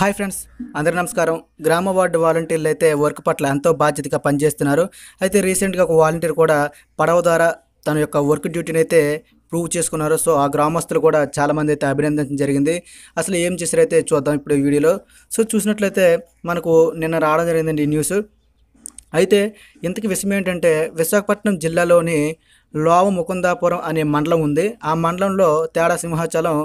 hi friends అందరి నమస్కారం గ్రామ వార్డు వాలంటీర్లు అయితే వర్క్ పట్ల ఎంతో బాధ్యతగా పనిచేస్తున్నారు అయితే రీసెంట్గా ఒక వాలంటీర్ కూడా పడవ ద్వారా తన యొక్క వర్క్ డ్యూటీని అయితే ప్రూవ్ చేసుకున్నారు సో ఆ గ్రామస్తులు కూడా చాలామంది అయితే అభినందించడం జరిగింది అసలు ఏం చేశారైతే చూద్దాం ఇప్పుడు వీడియోలో సో చూసినట్లయితే మనకు నిన్న రావడం జరిగిందండి ఈ న్యూస్ అయితే ఇంతకు విషయం ఏంటంటే విశాఖపట్నం జిల్లాలోని లోవ ముకుందాపురం అనే మండలం ఉంది ఆ మండలంలో తేడా సింహాచలం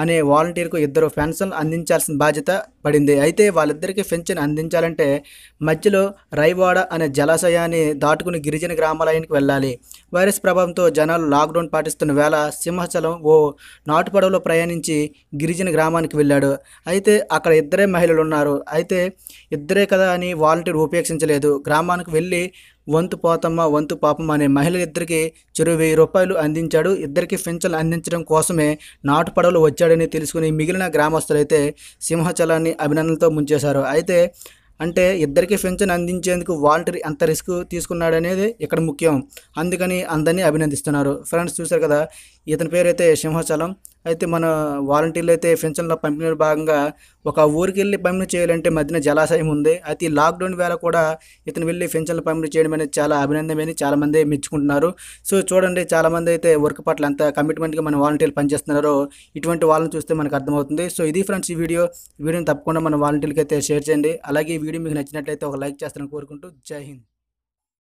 అనే వాలంటీర్కు ఇద్దరు పెన్షన్ అందించాల్సిన బాధ్యత పడింది అయితే వాళ్ళిద్దరికీ పెన్షన్ అందించాలంటే మధ్యలో రైవాడ అనే జలాశయాన్ని దాటుకుని గిరిజన గ్రామాలయానికి వెళ్ళాలి వైరస్ ప్రభావంతో జనాలు లాక్డౌన్ పాటిస్తున్న వేళ సింహాచలం ఓ నాటుపడవలో ప్రయాణించి గిరిజన గ్రామానికి వెళ్ళాడు అయితే అక్కడ ఇద్దరే మహిళలు ఉన్నారు అయితే ఇద్దరే కదా అని వాలంటీర్ ఉపేక్షించలేదు గ్రామానికి వెళ్ళి వంతు పోతమ్మ వంతు పాపమ్మ అనే ఇద్దరికి చెరు వెయ్యి రూపాయలు అందించాడు ఇద్దరికి పింఛన్లు అందించడం కోసమే నాటు పడవలు వచ్చాడని తెలుసుకుని మిగిలిన గ్రామస్తులు అయితే సింహాచలాన్ని అభినందనలతో ముంచేశారు అయితే అంటే ఇద్దరికి పెన్షన్ అందించేందుకు వాలంటరీ అంత రిస్క్ తీసుకున్నాడనేది ఇక్కడ ముఖ్యం అందుకని అందరినీ అభినందిస్తున్నారు ఫ్రెండ్స్ చూశారు కదా ఇతని పేరు అయితే సింహాచలం అయితే మన వాలంటీర్లు అయితే పెన్షన్ల పంపిణీలో భాగంగా ఒక ఊరికి వెళ్ళి పంపిణీ చేయాలంటే మధ్యన జలాశయం ఉంది అయితే ఈ లాక్డౌన్ వేళ కూడా ఇతను వెళ్ళి పెన్షన్లు పంపిణీ చేయడం అనేది చాలా అభినందనమని చాలామంది మెచ్చుకుంటున్నారు సో చూడండి చాలామంది అయితే వర్క్ పట్ల ఎంత కమిట్మెంట్గా మన వాలంటీర్లు పనిచేస్తున్నారో ఇటువంటి వాళ్ళని చూస్తే మనకు అర్థమవుతుంది సో ఇది ఫ్రెండ్స్ ఈ వీడియో వీడియోని తప్పకుండా మన వాలంటీర్లకి అయితే షేర్ చేయండి అలాగే ఈ వీడియో మీకు నచ్చినట్లయితే ఒక లైక్ చేస్తారని కోరుకుంటూ జై హింద్